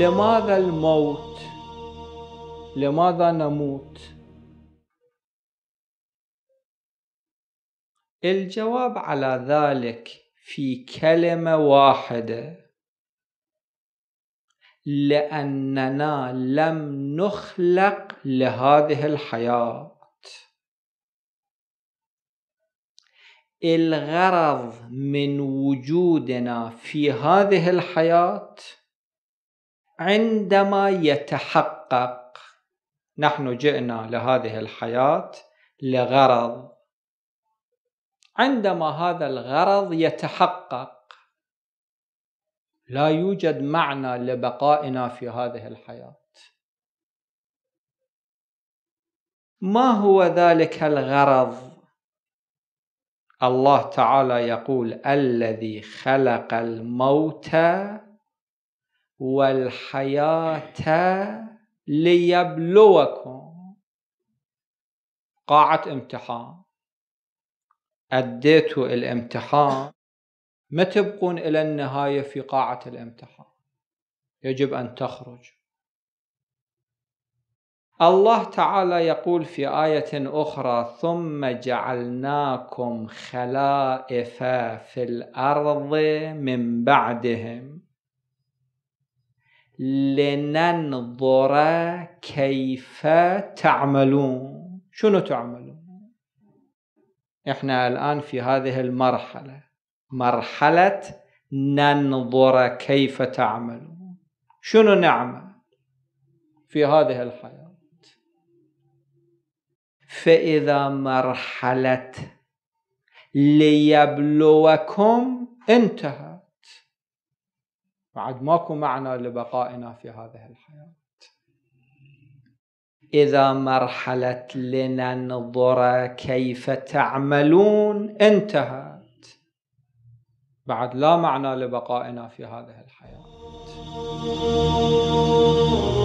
لماذا الموت لماذا نموت الجواب على ذلك في كلمه واحده لاننا لم نخلق لهذه الحياه الغرض من وجودنا في هذه الحياه عندما يتحقق نحن جئنا لهذه الحياة لغرض عندما هذا الغرض يتحقق لا يوجد معنى لبقائنا في هذه الحياة ما هو ذلك الغرض الله تعالى يقول الذي خلق الموت والحياة ليبلوكم قاعة امتحان أديتوا الامتحان ما تبقون إلى النهاية في قاعة الامتحان يجب أن تخرج الله تعالى يقول في آية أخرى ثم جعلناكم خلائف في الأرض من بعدهم لننظر كيف تعملون شنو تعملون احنا الآن في هذه المرحلة مرحلة ننظر كيف تعملون شنو نعمل في هذه الحياة فإذا مرحلة ليبلوكم انتهى بعد ماكو معنى لبقائنا في هذه الحياة إذا مرحلة لننظر كيف تعملون انتهت بعد لا معنى لبقائنا في هذه الحياة